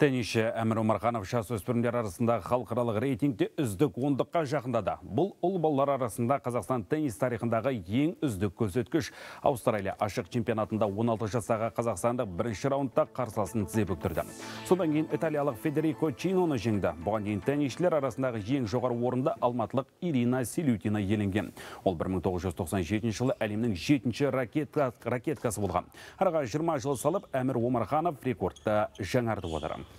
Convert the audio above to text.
Теннисші Әмір Омарханов жасөспірімдер арасындағы халықаралық рейтингте үздік ондыққа жақындады. Бұл ұл балалар арасында Қазақстан теннис тарихындағы ең үздік көрсеткіш. Аустралия ашық чемпионатында 16 жасаға Қазақстандық бірінші раундта қарсыласын тізе бүктірді. Содан кейін италиялық Федерико Чиноны жеңді. Бұған дейін теннисшілер арасындағы ең жоғары орында алматылық Ирина Селютина еленген. Ол 1997 жылы әлемнің 7 ракетка, ракеткасы болған. Араға 20 жыл салып Әмір Омарханов рекордты жаңартып отыр.